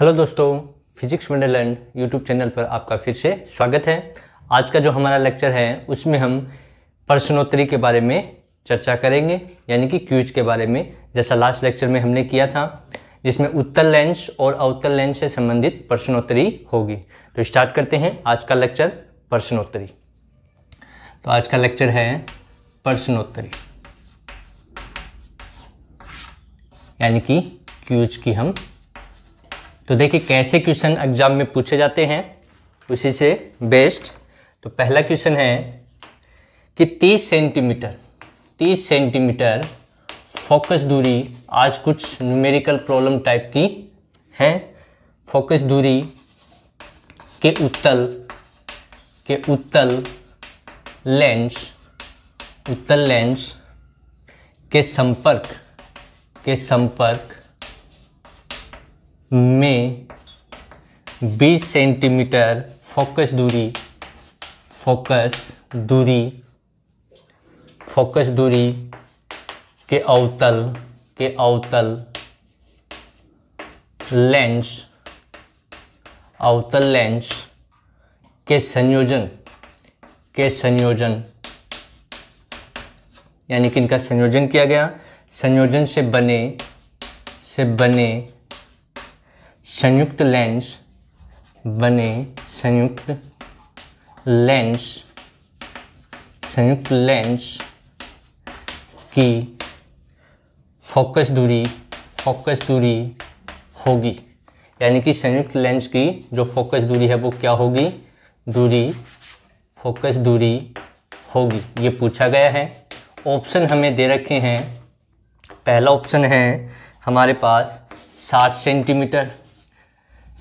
hello दोस्तों physics Wonderland YouTube channel पर आपका फिर से स्वागत है आज का जो हमारा लेक्चर है उसमें हम प्रश्नोत्तरी के बारे में चर्चा करेंगे यानी कि क्यूज के बारे में जैसा लास्ट लेक्चर में हमने किया था जिसमें उत्तर लेंस और अवतर लेंस से संबंधित प्रश्नोत्तरी होगी तो स्टार्ट करते हैं आज का लेक्चर प्रश्नोत्तरी तो आज का लेक्चर है प्रश्नोत्तरी यानी कि क्यूज की हम तो देखिए कैसे क्वेश्चन एग्जाम में पूछे जाते हैं उसी से बेस्ट तो पहला क्वेश्चन है कि 30 सेंटीमीटर 30 सेंटीमीटर फोकस दूरी आज कुछ न्यूमेरिकल प्रॉब्लम टाइप की है फोकस दूरी के उत्तल के उत्तल लेंस उत्तल लेंस के संपर्क के संपर्क में 20 सेंटीमीटर फोकस दूरी फोकस दूरी फोकस दूरी के अवतल के अवतल लेंस अवतल लेंस के संयोजन के संयोजन यानी कि इनका संयोजन किया गया संयोजन से बने से बने संयुक्त लेंस बने संयुक्त लेंस संयुक्त लेंस की फोकस दूरी फोकस दूरी होगी यानी कि संयुक्त लेंस की जो फोकस दूरी है वो क्या होगी दूरी फोकस दूरी होगी ये पूछा गया है ऑप्शन हमें दे रखे हैं पहला ऑप्शन है हमारे पास 60 सेंटीमीटर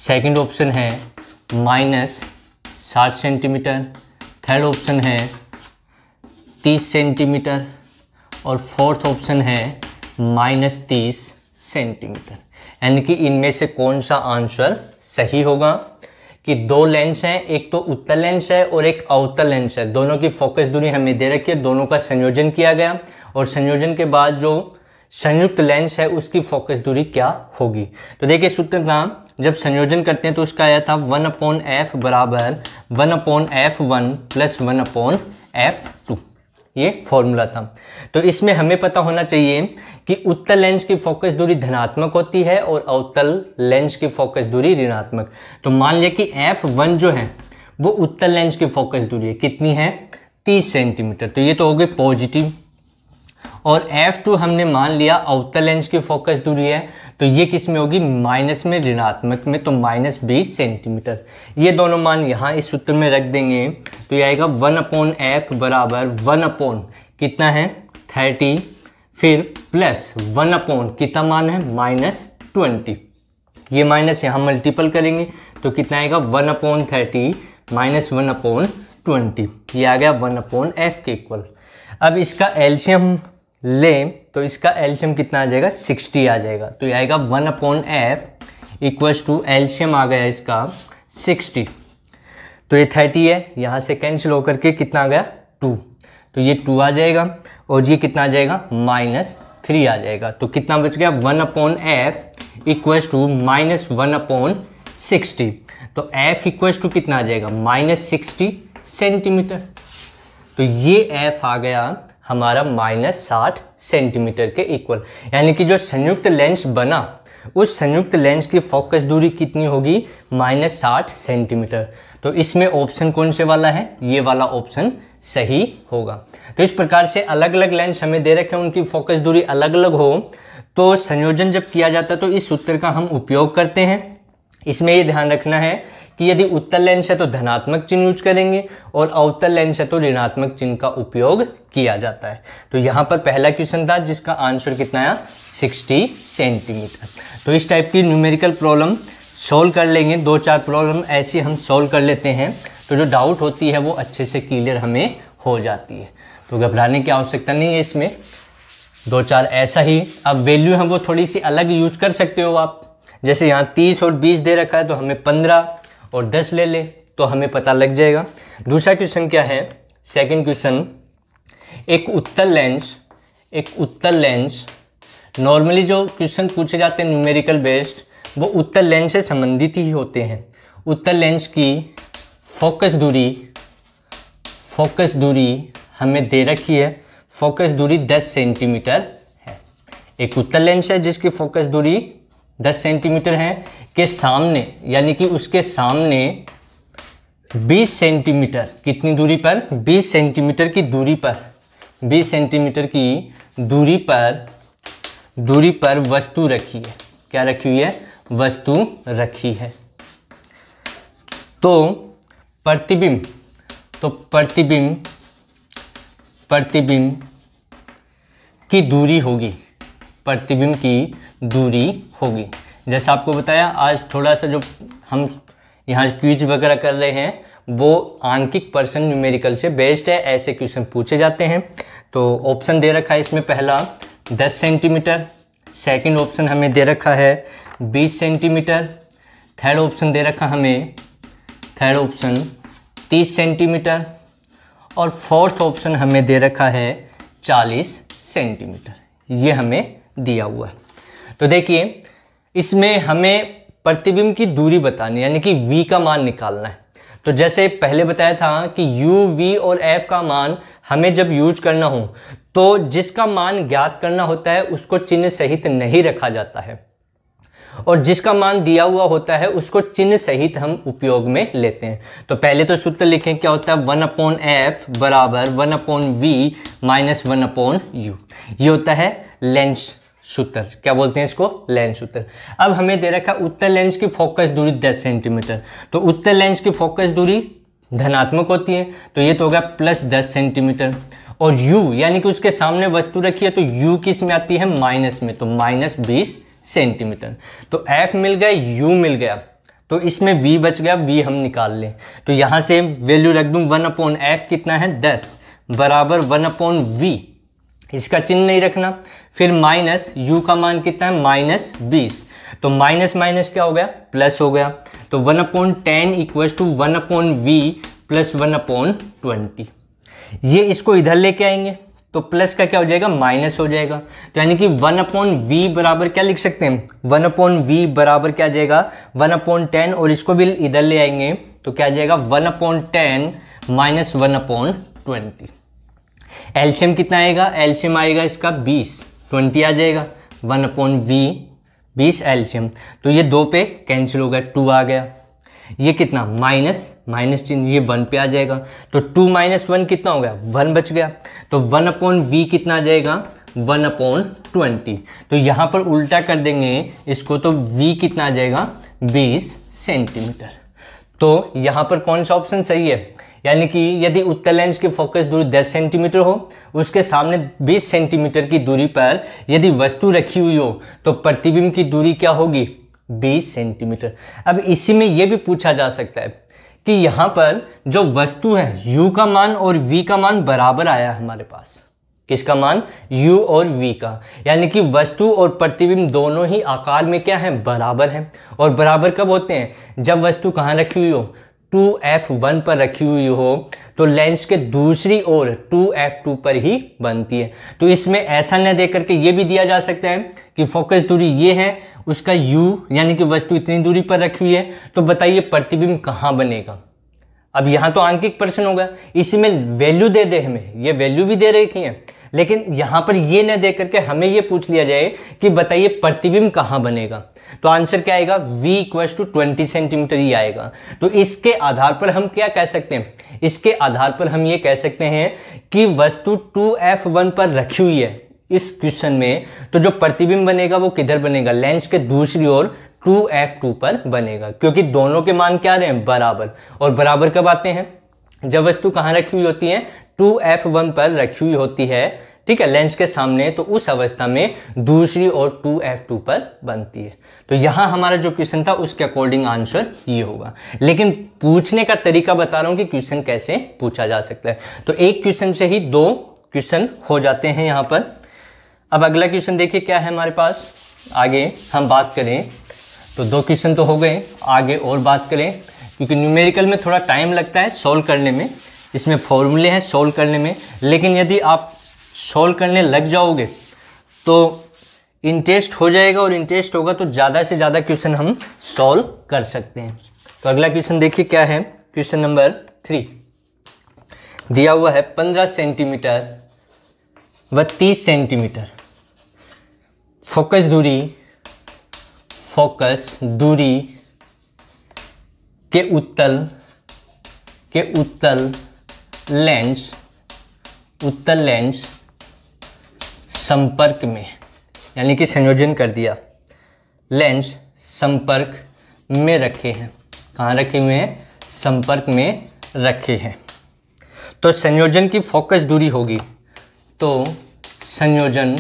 सेकंड ऑप्शन है माइनस साठ सेंटीमीटर थर्ड ऑप्शन है तीस सेंटीमीटर और फोर्थ ऑप्शन है माइनस तीस सेंटीमीटर यानी कि इनमें से कौन सा आंसर सही होगा कि दो लेंस हैं एक तो उत्तर लेंस है और एक अवतर लेंस है दोनों की फोकस दूरी हमें दे रखी है दोनों का संयोजन किया गया और संयोजन के बाद जो संयुक्त लेंस है उसकी फोकस दूरी क्या होगी तो देखिए सूत्र का जब संयोजन करते हैं तो उसका आया था वन अपॉन एफ बराबर one upon F one plus one upon f two ये फॉर्मूला था तो इसमें हमें पता होना चाहिए कि उत्तल लेंस की फोकस दूरी धनात्मक होती है और अवतल लेंस की फोकस दूरी ऋणात्मक तो मान लिया कि एफ वन जो है वो उत्तल लेंस की फोकस दूरी है कितनी है तीस सेंटीमीटर तो ये तो हो गई पॉजिटिव और F2 टू तो हमने मान लिया अवतल लेंस की फोकस दूरी है तो ये किस में होगी माइनस में ऋणात्मक में तो माइनस बीस सेंटीमीटर ये दोनों मान यहाँ इस सूत्र में रख देंगे तो ये आएगा वन अपॉन एफ बराबर वन अपॉन कितना है थर्टी फिर प्लस वन अपॉन कितना मान है माइनस ट्वेंटी ये माइनस यहाँ मल्टीपल करेंगे तो कितना आएगा one upon thirty minus one upon twenty ये आ गया वन अपॉन एफ के इक्वल अब इसका एल्शियम लेम तो इसका एल्शियम कितना आ जाएगा 60 आ जाएगा तो ये आएगा one upon f equals to LCM आ गया इसका 60 तो ये 30 है यहाँ से कैंसिल होकर के कितना आ गया 2 तो ये 2 आ जाएगा और ये कितना आ जाएगा माइनस थ्री आ जाएगा तो कितना बच गया one upon f equals to minus one upon sixty तो एफ इक्वल्स टू कितना आ जाएगा माइनस सिक्सटी सेंटीमीटर तो ये एफ आ गया हमारा माइनस साठ सेंटीमीटर के इक्वल यानी कि जो संयुक्त लेंस बना उस संयुक्त लेंस की फोकस दूरी कितनी होगी माइनस साठ सेंटीमीटर तो इसमें ऑप्शन कौन से वाला है ये वाला ऑप्शन सही होगा तो इस प्रकार से अलग अलग लेंस हमें दे रखे हैं उनकी फोकस दूरी अलग अलग हो तो संयोजन जब किया जाता है तो इस सूत्र का हम उपयोग करते हैं इसमें ये ध्यान रखना है कि यदि उत्तर लेंस है तो धनात्मक चिन्ह यूज करेंगे और अवतल लेंस है तो ऋणात्मक चिन्ह का उपयोग किया जाता है तो यहाँ पर पहला क्वेश्चन था जिसका आंसर कितना आया सिक्सटी सेंटीमीटर तो इस टाइप की न्यूमेरिकल प्रॉब्लम सोल्व कर लेंगे दो चार प्रॉब्लम ऐसी हम सोल्व कर लेते हैं तो जो डाउट होती है वो अच्छे से क्लियर हमें हो जाती है तो घबराने की आवश्यकता नहीं है इसमें दो चार ऐसा ही अब वैल्यू हम वो थोड़ी सी अलग यूज कर सकते हो आप जैसे यहाँ तीस और बीस दे रखा है तो हमें पंद्रह और दस ले ले तो हमें पता लग जाएगा दूसरा क्वेश्चन क्या है सेकंड क्वेश्चन एक उत्तल लेंस एक उत्तल लेंस नॉर्मली जो क्वेश्चन पूछे जाते हैं न्यूमेरिकल बेस्ड वो उत्तल लेंस से संबंधित ही होते हैं उत्तल लेंस की फोकस दूरी फोकस दूरी हमें दे रखी है फोकस दूरी 10 सेंटीमीटर है एक उत्तल लेंस है जिसकी फोकस दूरी 10 सेंटीमीटर है के सामने यानी कि उसके सामने 20 सेंटीमीटर कितनी दूरी पर 20 सेंटीमीटर की दूरी पर 20 सेंटीमीटर की दूरी पर दूरी पर वस्तु रखी है क्या रखी हुई है वस्तु रखी है तो प्रतिबिंब तो प्रतिबिंब प्रतिबिंब की दूरी होगी प्रतिबिंब की दूरी होगी जैसा आपको बताया आज थोड़ा सा जो हम यहाँ क्विज वगैरह कर रहे हैं वो आंकिक पर्सन न्यूमेरिकल से बेस्ड है ऐसे क्वेश्चन पूछे जाते हैं तो ऑप्शन दे रखा है इसमें पहला 10 सेंटीमीटर सेकंड ऑप्शन हमें दे रखा है 20 सेंटीमीटर थर्ड ऑप्शन दे रखा हमें थर्ड ऑप्शन 30 सेंटीमीटर और फोर्थ ऑप्शन हमें दे रखा है 40 सेंटीमीटर ये हमें दिया हुआ है तो देखिए इसमें हमें प्रतिबिंब की दूरी बतानी यानी कि वी का मान निकालना है तो जैसे पहले बताया था कि u, v और f का मान हमें जब यूज करना हो तो जिसका मान ज्ञात करना होता है उसको चिन्ह सहित नहीं रखा जाता है और जिसका मान दिया हुआ होता है उसको चिन्ह सहित हम उपयोग में लेते हैं तो पहले तो सूत्र लिखें क्या होता है वन अपॉन एफ बराबर one upon V minus one upon U ये होता है लेंस सूत्र क्या बोलते हैं इसको लेंस सूत्र अब हमें दे रखा उत्तर लेंस की फोकस दूरी 10 सेंटीमीटर तो उत्तर लेंस की फोकस दूरी धनात्मक होती है तो ये तो होगा प्लस 10 सेंटीमीटर और U यानी कि उसके सामने वस्तु रखी है तो U किस में आती है माइनस में तो माइनस बीस सेंटीमीटर तो F मिल गया U मिल गया तो इसमें V बच गया V हम निकाल लें तो यहाँ से वैल्यू रख दूँ वन अपॉन एफ कितना है दस बराबर वन अपॉन वी इसका चिन्ह नहीं रखना फिर माइनस u का मान कितना है माइनस बीस तो माइनस माइनस क्या हो गया प्लस हो गया तो one upon ten equal to one upon V plus one upon twenty ये इसको इधर लेके आएंगे तो प्लस का क्या हो जाएगा माइनस हो जाएगा तो यानी कि वन अपॉन वी बराबर क्या लिख सकते हैं वन अपॉन वी बराबर क्या आ जाएगा वन अपॉन टेन और इसको भी इधर ले आएंगे तो क्या आ जाएगा one upon ten minus one upon twenty LCM कितना आएगा एल्शियम आएगा इसका बीस ट्वेंटी आ जाएगा वन अपॉन वी बीस एल्शियम तो ये दो पे कैंसिल हो गया टू आ गया ये कितना माइनस माइनस चिन्ह ये वन पे आ जाएगा तो टू माइनस वन कितना हो गया वन बच गया तो वन अपॉन वी कितना आ जाएगा वन अपॉन ट्वेंटी तो यहाँ पर उल्टा कर देंगे इसको तो वी कितना आ जाएगा बीस सेंटीमीटर तो यहाँ पर कौन सा ऑप्शन सही है यानी कि यदि उत्तर लेंस की फोकस दूरी 10 सेंटीमीटर हो उसके सामने 20 सेंटीमीटर की दूरी पर यदि वस्तु रखी हुई हो तो प्रतिबिंब की दूरी क्या होगी 20 सेंटीमीटर अब इसी में यह भी पूछा जा सकता है कि यहाँ पर जो वस्तु है u का मान और v का मान बराबर आया हमारे पास किसका मान u और v का यानी कि वस्तु और प्रतिबिंब दोनों ही आकार में क्या है बराबर हैं और बराबर कब होते हैं जब वस्तु कहाँ रखी हुई हो टू एफ वन पर रखी हुई हो तो लेंस के दूसरी ओर टू एफ टू पर ही बनती है तो इसमें ऐसा न देख करके ये भी दिया जा सकता है कि फोकस दूरी ये है उसका u यानी कि वस्तु इतनी दूरी पर रखी हुई है तो बताइए प्रतिबिंब कहाँ बनेगा अब यहाँ तो आंकिक प्रश्न होगा इसी में वैल्यू दे दे हमें ये वैल्यू भी दे रखी है लेकिन यहाँ पर ये न दे करके हमें ये पूछ लिया जाए कि बताइए प्रतिबिंब कहाँ बनेगा तो आंसर क्या आएगा v equals to twenty centimetre ही आएगा तो इसके आधार पर हम क्या कह सकते हैं इसके आधार पर हम ये कह सकते हैं कि वस्तु टू एफ वन पर रखी हुई है इस क्वेश्चन में तो जो प्रतिबिंब बनेगा वो किधर बनेगा लेंस के दूसरी ओर 2f2 पर बनेगा क्योंकि दोनों के मान क्या रहे हैं बराबर और बराबर कब आते हैं जब वस्तु कहाँ रखी हुई होती है टू पर रखी हुई होती है ठीक है लेंस के सामने तो उस अवस्था में दूसरी और टू एफ टू पर बनती है तो यहां हमारा जो क्वेश्चन था उसके अकॉर्डिंग आंसर ये होगा लेकिन पूछने का तरीका बता रहा हूं कि क्वेश्चन कैसे पूछा जा सकता है तो एक क्वेश्चन से ही दो क्वेश्चन हो जाते हैं यहाँ पर अब अगला क्वेश्चन देखिए क्या है हमारे पास आगे हम बात करें तो दो क्वेश्चन तो हो गए आगे और बात करें क्योंकि न्यूमेरिकल में थोड़ा टाइम लगता है सोल्व करने में इसमें फॉर्मूले हैं सोल्व करने में लेकिन यदि आप सॉल्व करने लग जाओगे तो इंटरेस्ट हो जाएगा और इंटरेस्ट होगा तो ज़्यादा से ज़्यादा क्वेश्चन हम सॉल्व कर सकते हैं तो अगला क्वेश्चन देखिए क्या है क्वेश्चन नंबर थ्री दिया हुआ है पंद्रह सेंटीमीटर व तीस सेंटीमीटर फोकस दूरी फोकस दूरी के उत्तल के उत्तल लेंस उत्तल लेंस संपर्क में यानी कि संयोजन कर दिया लेंस संपर्क में रखे हैं कहाँ रखे हुए हैं संपर्क में रखे हैं तो संयोजन की फोकस दूरी होगी तो संयोजन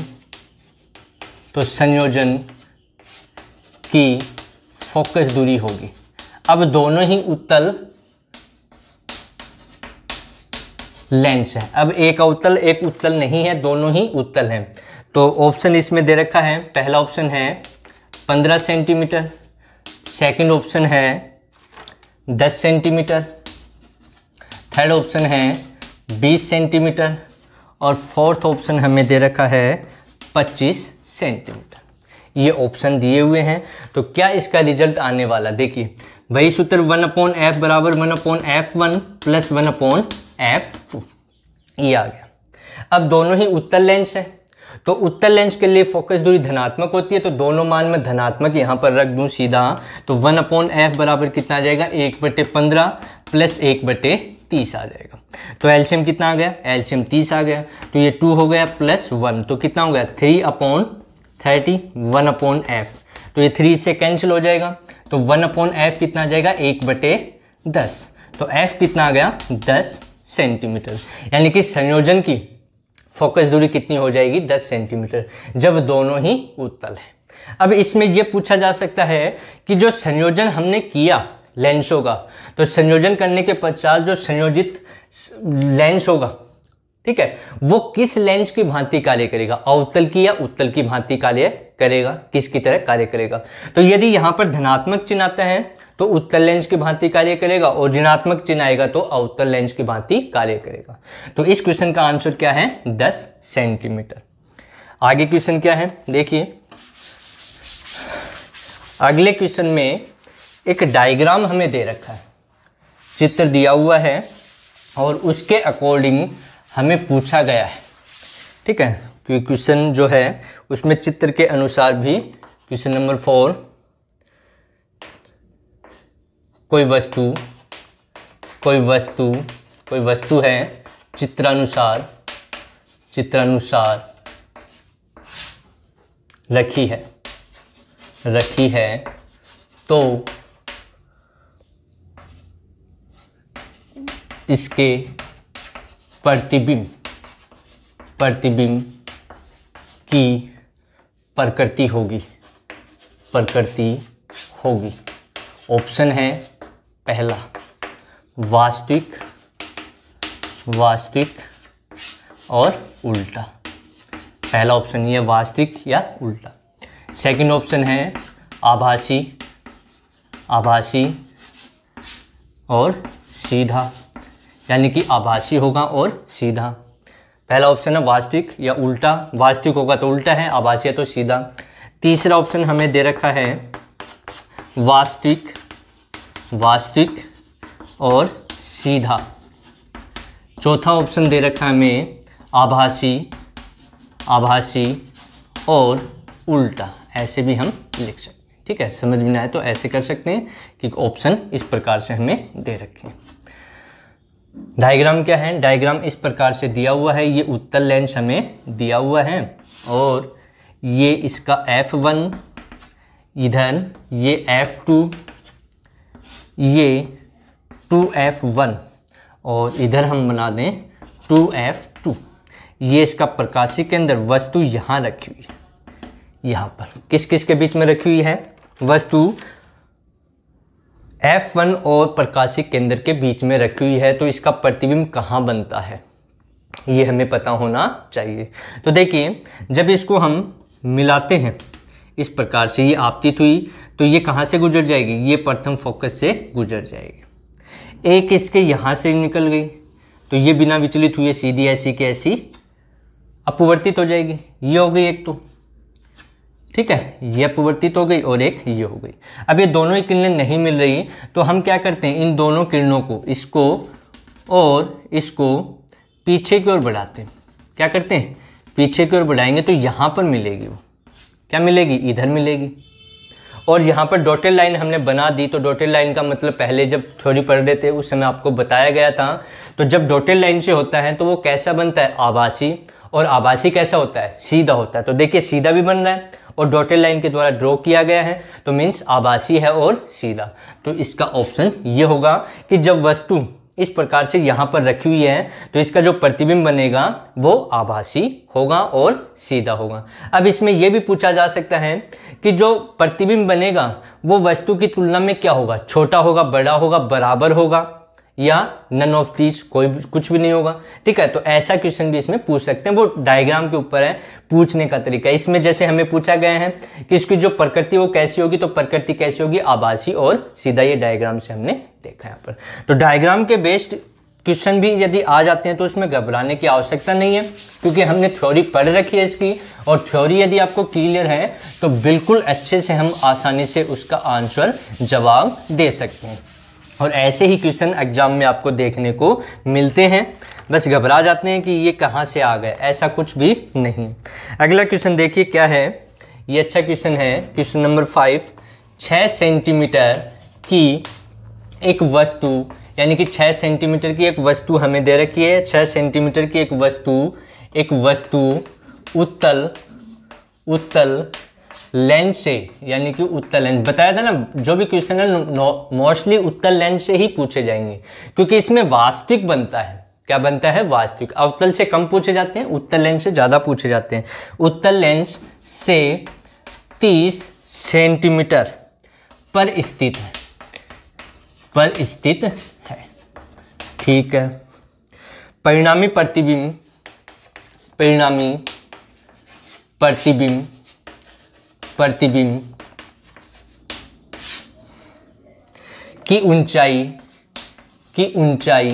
तो संयोजन की फोकस दूरी होगी अब दोनों ही उत्तल लेंस है अब एक अवतल एक उत्तल नहीं है दोनों ही उत्तल हैं तो ऑप्शन इसमें दे रखा है पहला ऑप्शन है पंद्रह सेंटीमीटर सेकंड ऑप्शन है दस सेंटीमीटर थर्ड ऑप्शन है बीस सेंटीमीटर और फोर्थ ऑप्शन हमें दे रखा है पच्चीस सेंटीमीटर ये ऑप्शन दिए हुए हैं तो क्या इसका रिजल्ट आने वाला देखिए वही सूत्र वन अपॉन एफ बराबर one upon F one plus one upon F ये आ गया अब दोनों ही उत्तर लेंस है तो उत्तर लेंस के लिए फोकस दूरी धनात्मक होती है तो दोनों मान में धनात्मक यहाँ पर रख दूँ सीधा तो वन अपॉन एफ बराबर कितना आ जाएगा एक बटे पंद्रह प्लस एक बटे तीस आ जाएगा तो एल्शियम कितना आ गया एल्शियम तीस आ गया तो ये टू हो गया प्लस वन तो कितना हो गया three upon thirty one upon F तो ये थ्री से कैंसिल हो जाएगा तो वन अपॉन एफ कितना आ जाएगा एक बटे दस तो एफ कितना आ गया दस सेंटीमीटर यानी कि संयोजन की फोकस दूरी कितनी हो जाएगी 10 सेंटीमीटर जब दोनों ही उत्तल है अब इसमें यह पूछा जा सकता है कि जो संयोजन हमने किया लेंस होगा तो संयोजन करने के पश्चात जो संयोजित लेंस होगा ठीक है वो किस लेंस की भांति कार्य करेगा अवतल की या उत्तल की भांति कार्य करेगा किसकी तरह कार्य करेगा तो यदि यहां पर धनात्मक चिन्ह आता है तो उत्तर लेंस की भांति कार्य करेगा और ऋणात्मक चिन्ह आएगा तो अवतल लेंस की भांति कार्य करेगा तो इस क्वेश्चन का आंसर क्या है दस सेंटीमीटर आगे क्वेश्चन क्या है देखिए अगले क्वेश्चन में एक डायग्राम हमें दे रखा है चित्र दिया हुआ है और उसके अकॉर्डिंग हमें पूछा गया है ठीक है क्योंकि क्वेश्चन जो है उसमें चित्र के अनुसार भी क्वेश्चन नंबर फोर कोई वस्तु कोई वस्तु कोई वस्तु है चित्रानुसार चित्रानुसार रखी है रखी है तो इसके प्रतिबिंब प्रतिबिंब की प्रकृति होगी प्रकृति होगी ऑप्शन है पहला वास्तविक वास्तविक और उल्टा पहला ऑप्शन ये वास्तविक या उल्टा सेकंड ऑप्शन है आभासी आभासी और सीधा यानी कि आभासी होगा और सीधा पहला ऑप्शन है वास्तविक या उल्टा वास्तविक होगा तो उल्टा है आभासी है तो सीधा तीसरा ऑप्शन हमें दे रखा है वास्तविक वास्तविक और सीधा चौथा ऑप्शन दे रखा है हमें आभासी आभासी और उल्टा ऐसे भी हम लिख सकते हैं ठीक है समझ में आए तो ऐसे कर सकते हैं कि ऑप्शन इस प्रकार से हमें दे रखे हैं डायग्राम क्या है डायग्राम इस प्रकार से दिया हुआ है ये उत्तर लेंस हमें दिया हुआ है और ये इसका F1 इधर ये F2 ये टू एफ़ वन और इधर हम बना दें टू एफ़ टू ये इसका प्रकाशी के अंदर वस्तु यहाँ रखी हुई है यहाँ पर किस किस के बीच में रखी हुई है वस्तु एफ वन और प्रकाशी केंद्र के बीच में रखी हुई है तो इसका प्रतिबिंब कहाँ बनता है ये हमें पता होना चाहिए तो देखिए जब इसको हम मिलाते हैं इस प्रकार से ये आपतित हुई तो ये कहाँ से गुजर जाएगी ये प्रथम फोकस से गुजर जाएगी एक इसके यहाँ से निकल गई तो ये बिना विचलित हुए सीधी ऐसी के ऐसी अपवर्तित हो जाएगी ये हो गई एक तो ठीक है ये अपवर्तित हो गई और एक ये हो गई अब ये दोनों ही किरणें नहीं मिल रही तो हम क्या करते हैं इन दोनों किरणों को इसको और इसको पीछे की ओर बढ़ाते हैं क्या करते हैं पीछे की ओर बढ़ाएंगे तो यहाँ पर मिलेगी वो क्या मिलेगी इधर मिलेगी और यहाँ पर डॉटेड लाइन हमने बना दी तो डॉटेड लाइन का मतलब पहले जब थ्योरी पढ़ रहे थे उस समय आपको बताया गया था तो जब डॉटेड लाइन से होता है तो वो कैसा बनता है आभासी और आभासी कैसा होता है सीधा होता है तो देखिए सीधा भी बन रहा है और डॉटेड लाइन के द्वारा ड्रॉ किया गया है तो मीन्स आभासी है और सीधा तो इसका ऑप्शन ये होगा कि जब वस्तु इस प्रकार से यहाँ पर रखी हुई है तो इसका जो प्रतिबिंब बनेगा वो आभासी होगा और सीधा होगा अब इसमें यह भी पूछा जा सकता है कि जो प्रतिबिंब बनेगा वो वस्तु की तुलना में क्या होगा छोटा होगा बड़ा होगा बराबर होगा या नन ऑफ दीज कोई कुछ भी नहीं होगा ठीक है तो ऐसा क्वेश्चन भी इसमें पूछ सकते हैं वो डायग्राम के ऊपर है पूछने का तरीका इसमें जैसे हमें पूछा गया है कि इसकी जो प्रकृति वो कैसी होगी तो प्रकृति कैसी होगी आभासी और सीधा ये डायग्राम से हमने देखा यहाँ पर तो डायग्राम के बेस्ड क्वेश्चन भी यदि आ जाते हैं तो उसमें घबराने की आवश्यकता नहीं है क्योंकि हमने थ्योरी पढ़ रखी है इसकी और थ्योरी यदि आपको क्लियर है तो बिल्कुल अच्छे से हम आसानी से उसका आंसर जवाब दे सकते हैं और ऐसे ही क्वेश्चन एग्जाम में आपको देखने को मिलते हैं बस घबरा जाते हैं कि ये कहाँ से आ गए ऐसा कुछ भी नहीं अगला क्वेश्चन देखिए क्या है ये अच्छा क्वेश्चन है क्वेश्चन नंबर फाइव छः सेंटीमीटर की एक वस्तु यानी कि छः सेंटीमीटर की एक वस्तु हमें दे रखी है छः सेंटीमीटर की एक वस्तु एक वस्तु उत्तल उत्तल लेंस से यानी कि उत्तर लेंस बताया था ना जो भी क्वेश्चन है मोस्टली उत्तर लेंस से ही पूछे जाएंगे क्योंकि इसमें वास्तविक बनता है क्या बनता है वास्तविक अवतल से कम पूछे जाते हैं उत्तर लेंस से ज़्यादा पूछे जाते हैं उत्तर लेंस से तीस सेंटीमीटर पर स्थित है पर स्थित है ठीक है परिणामी प्रतिबिंब परिणामी प्रतिबिंब प्रतिबिंब की ऊंचाई की ऊंचाई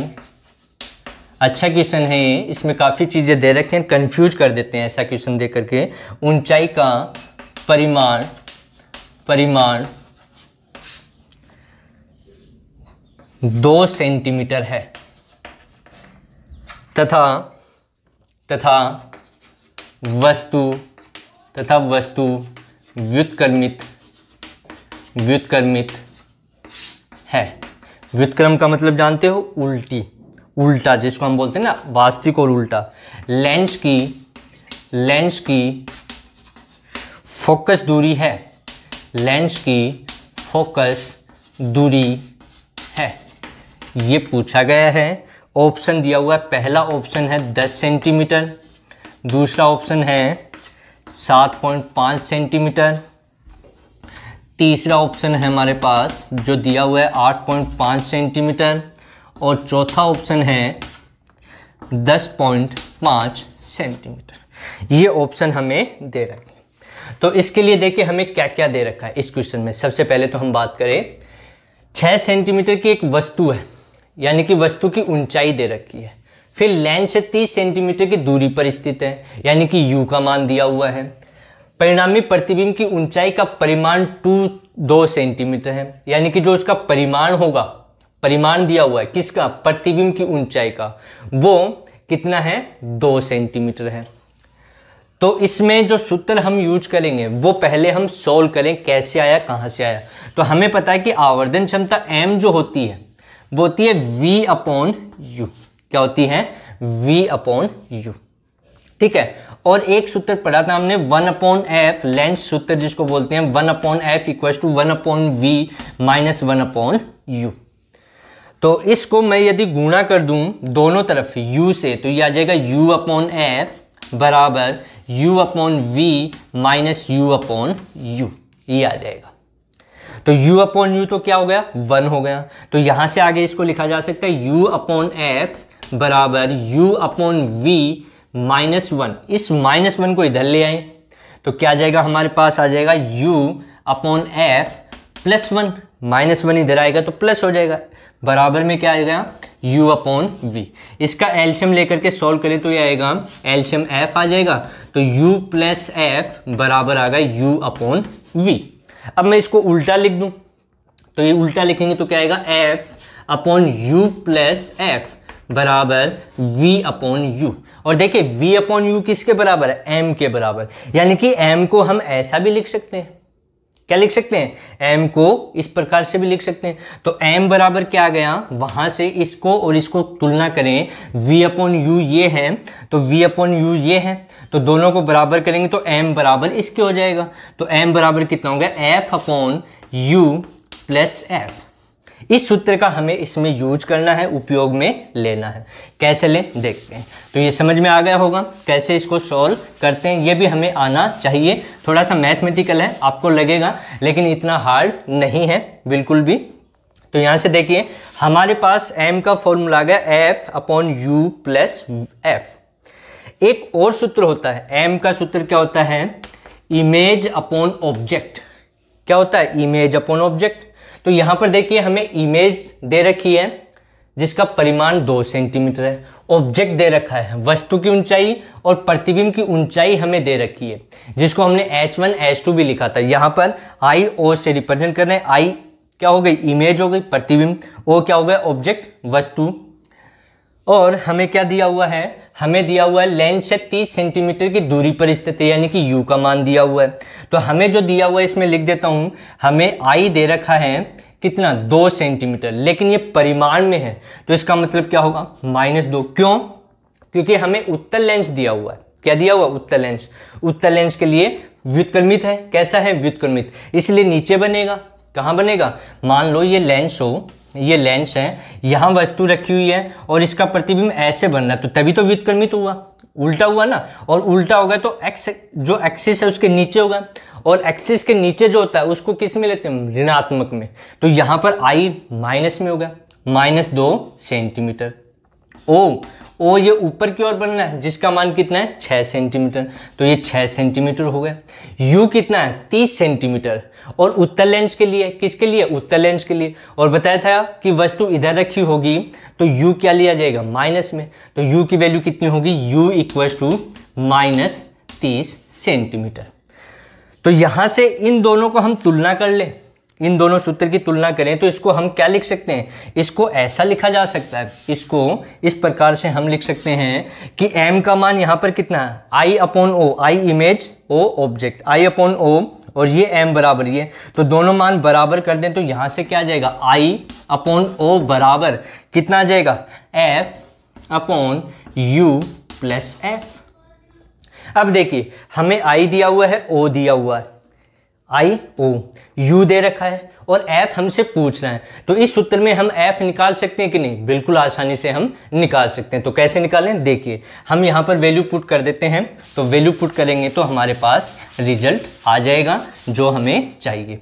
अच्छा क्वेश्चन है ये इसमें काफ़ी चीज़ें दे रखे हैं कंफ्यूज कर देते हैं ऐसा क्वेश्चन दे करके ऊंचाई का परिमाण परिमाण दो सेंटीमीटर है तथा तथा वस्तु तथा वस्तु व्युतकर्मित व्युतकर्मित है व्युतक्रम का मतलब जानते हो उल्टी उल्टा जिसको हम बोलते हैं ना वास्तविक और उल्टा लेंस की लेंस की फोकस दूरी है लेंस की फोकस दूरी है ये पूछा गया है ऑप्शन दिया हुआ है पहला ऑप्शन है 10 सेंटीमीटर दूसरा ऑप्शन है 7.5 सेंटीमीटर तीसरा ऑप्शन है हमारे पास जो दिया हुआ है 8.5 सेंटीमीटर और चौथा ऑप्शन है 10.5 सेंटीमीटर ये ऑप्शन हमें दे रहा है तो इसके लिए देखिए हमें क्या क्या दे रखा है इस क्वेश्चन में सबसे पहले तो हम बात करें 6 सेंटीमीटर की एक वस्तु है यानी कि वस्तु की ऊंचाई दे रखी है फिर लेंस से 30 सेंटीमीटर की दूरी पर स्थित है यानी कि यू का मान दिया हुआ है परिणामी प्रतिबिंब की ऊंचाई का परिमाण टू दो सेंटीमीटर है यानी कि जो उसका परिमाण होगा परिमाण दिया हुआ है किसका प्रतिबिंब की ऊंचाई का वो कितना है दो सेंटीमीटर है तो इसमें जो सूत्र हम यूज करेंगे वो पहले हम सोल्व करें कैसे आया कहाँ से आया तो हमें पता है कि आवर्धन क्षमता एम जो होती है वो होती है वी अपॉन यू क्या होती है v अपॉन यू ठीक है और एक सूत्र पढ़ा था हमने वन अपॉन एफ लेंस सूत्र जिसको बोलते हैं one upon F equal to one upon V minus one upon U तो इसको मैं यदि गुणा कर दूं दोनों तरफ u से तो ये आ जाएगा u अपॉन एफ बराबर u upon V minus U upon U ये आ जाएगा तो u अपॉन यू तो क्या हो गया वन हो गया तो यहां से आगे इसको लिखा जा सकता है u अपॉन एफ बराबर u upon V minus one इस माइनस वन को इधर ले आए तो क्या आ जाएगा हमारे पास आ जाएगा u upon F plus one minus one इधर आएगा तो प्लस हो जाएगा बराबर में क्या आएगा u अपॉन वी इसका एल्शियम लेकर के सॉल्व करें तो ये आएगा एल्शियम f आ जाएगा तो u प्लस एफ बराबर आ गया यू अपॉन वी अब मैं इसको उल्टा लिख दूँ तो ये उल्टा लिखेंगे तो क्या आएगा f upon U plus F बराबर v अपॉन यू और देखिए v अपॉन यू किसके बराबर है m के बराबर यानी कि m को हम ऐसा भी लिख सकते हैं क्या लिख सकते हैं m को इस प्रकार से भी लिख सकते हैं तो m बराबर क्या आ गया वहां से इसको और इसको तुलना करें v अपॉन यू ये है तो v अपॉन यू ये है तो दोनों को बराबर करेंगे तो m बराबर इसके हो जाएगा तो m बराबर कितना हो गया F upon U plus F इस सूत्र का हमें इसमें यूज करना है उपयोग में लेना है कैसे लें देखते हैं तो ये समझ में आ गया होगा कैसे इसको सॉल्व करते हैं ये भी हमें आना चाहिए थोड़ा सा मैथमेटिकल है आपको लगेगा लेकिन इतना हार्ड नहीं है बिल्कुल भी तो यहाँ से देखिए हमारे पास m का फॉर्मूला आ गया F upon U plus F एक और सूत्र होता है m का सूत्र क्या होता है इमेज अपॉन ऑब्जेक्ट क्या होता है इमेज अपॉन ऑब्जेक्ट तो यहां पर देखिए हमें इमेज दे रखी है जिसका परिमाण दो सेंटीमीटर है ऑब्जेक्ट दे रखा है वस्तु की ऊंचाई और प्रतिबिंब की ऊंचाई हमें दे रखी है जिसको हमने एच वन एच टू भी लिखा था यहां पर आई ओ से रिप्रेजेंट कर रहे हैं आई क्या हो गई इमेज हो गई प्रतिबिंब ओ क्या हो गया ऑब्जेक्ट वस्तु और हमें क्या दिया हुआ है हमें दिया हुआ है लेंस से 30 सेंटीमीटर की दूरी पर स्थित है यानी कि यू का मान दिया हुआ है तो हमें जो दिया हुआ है इसमें लिख देता हूँ हमें आई दे रखा है कितना दो सेंटीमीटर लेकिन ये परिमाण में है तो इसका मतलब क्या होगा माइनस दो क्यों क्योंकि हमें उत्तर लेंस दिया हुआ है क्या दिया हुआ उत्तर लेंस उत्तर लेंस के लिए व्युत्क्रमित है कैसा है व्युत्क्रमित इसलिए नीचे बनेगा कहाँ बनेगा मान लो ये लेंस हो ये लेंस है यहाँ वस्तु रखी हुई है और इसका प्रतिबिंब ऐसे बन रहा तो तभी तो व्युत्क्रमित हुआ उल्टा हुआ ना और उल्टा होगा तो एक्स जो एक्सिस है उसके नीचे होगा और एक्सिस के नीचे जो होता है उसको किस में लेते हैं ऋणात्मक में तो यहाँ पर आई माइनस में होगा माइनस दो सेंटीमीटर ओ ओ ये ऊपर की ओर बनना है जिसका मान कितना है छः सेंटीमीटर तो ये छः सेंटीमीटर हो गया यू कितना है तीस सेंटीमीटर और उत्तर लेंस के लिए किसके लिए उत्तर लेंस के लिए और बताया था कि वस्तु इधर रखी होगी तो यू क्या लिया जाएगा माइनस में तो यू की वैल्यू कितनी होगी यू इक्वल टू माइनस तीस सेंटीमीटर तो यहाँ से इन दोनों को हम तुलना कर लें इन दोनों सूत्र की तुलना करें तो इसको हम क्या लिख सकते हैं इसको ऐसा लिखा जा सकता है इसको इस प्रकार से हम लिख सकते हैं कि m का मान यहाँ पर कितना है I upon O I image O object I upon O और ये m बराबर ये तो दोनों मान बराबर कर दें तो यहाँ से क्या आ जाएगा i अपॉन ओ बराबर कितना आ जाएगा f upon U plus F अब देखिए हमें आई दिया हुआ है ओ दिया हुआ है आई ओ यू दे रखा है और एफ हमसे पूछ रहा है तो इस सूत्र में हम एफ निकाल सकते हैं कि नहीं बिल्कुल आसानी से हम निकाल सकते हैं तो कैसे निकालें देखिए हम यहाँ पर वैल्यू पुट कर देते हैं तो वैल्यू पुट करेंगे तो हमारे पास रिजल्ट आ जाएगा जो हमें चाहिए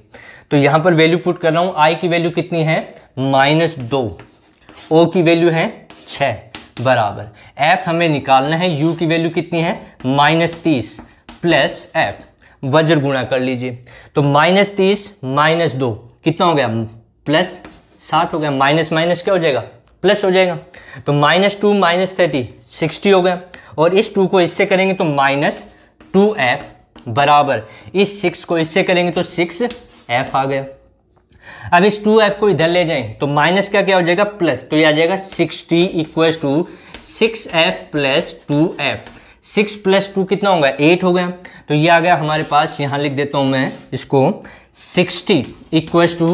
तो यहाँ पर वैल्यू पुट कर रहा हूँ आई की वैल्यू कितनी है माइनस दो ओ की वैल्यू है छः बराबर एफ हमें निकालना है यू की वैल्यू कितनी है माइनस तीस प्लस एफ वज्र गुणा कर लीजिए तो माइनस तीस माइनस दो कितना हो गया प्लस साठ हो गया माइनस माइनस क्या हो जाएगा प्लस हो जाएगा तो minus two minus thirty sixty हो गया और इस टू को इससे करेंगे तो माइनस टू एफ बराबर इस सिक्स को इससे करेंगे तो सिक्स एफ आ गया अब इस टू एफ को इधर ले जाएं तो माइनस का क्या हो जाएगा प्लस तो ये आ जाएगा sixty equal to six F plus two F six plus two कितना होगा एट हो गया तो ये आ गया हमारे पास यहाँ लिख देता हूँ मैं इसको sixty equals to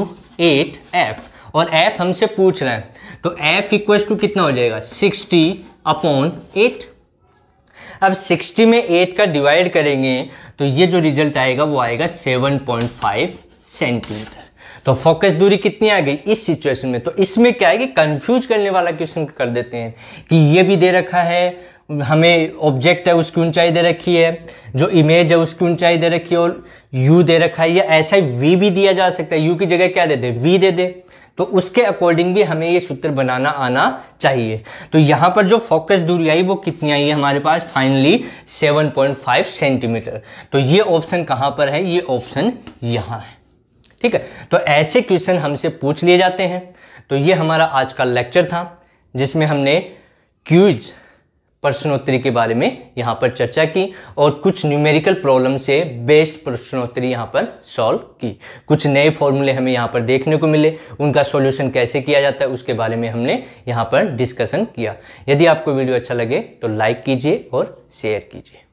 eight F और एफ हमसे पूछ रहा है तो एफ इक्वल्स टू कितना हो जाएगा सिक्सटी अपॉन एट अब 60 में 8 का डिवाइड करेंगे तो ये जो रिजल्ट आएगा वो आएगा 7.5 सेंटीमीटर तो फोकस दूरी कितनी आ गई इस सिचुएशन में तो इसमें क्या है कि कंफ्यूज करने वाला क्वेश्चन कर देते हैं कि ये भी दे रखा है हमें ऑब्जेक्ट है उसकी ऊंचाई दे रखी है जो इमेज है उसकी ऊंचाई दे रखी है और यू दे रखा है या ऐसा ही वी भी दिया जा सकता है यू की जगह क्या दे दे वी दे दे तो उसके अकॉर्डिंग भी हमें ये सूत्र बनाना आना चाहिए तो यहाँ पर जो फोकस दूरी आई वो कितनी आई है हमारे पास फाइनली 7.5 सेंटीमीटर तो ये ऑप्शन कहाँ पर है ये ऑप्शन यहाँ है ठीक है तो ऐसे क्वेश्चन हमसे पूछ लिए जाते हैं तो ये हमारा आज का लेक्चर था जिसमें हमने क्यूज़ प्रश्नोत्तरी के बारे में यहाँ पर चर्चा की और कुछ न्यूमेरिकल प्रॉब्लम से बेस्ट प्रश्नोत्तरी यहाँ पर सॉल्व की कुछ नए फॉर्मूले हमें यहाँ पर देखने को मिले उनका सॉल्यूशन कैसे किया जाता है उसके बारे में हमने यहाँ पर डिस्कशन किया यदि आपको वीडियो अच्छा लगे तो लाइक कीजिए और शेयर कीजिए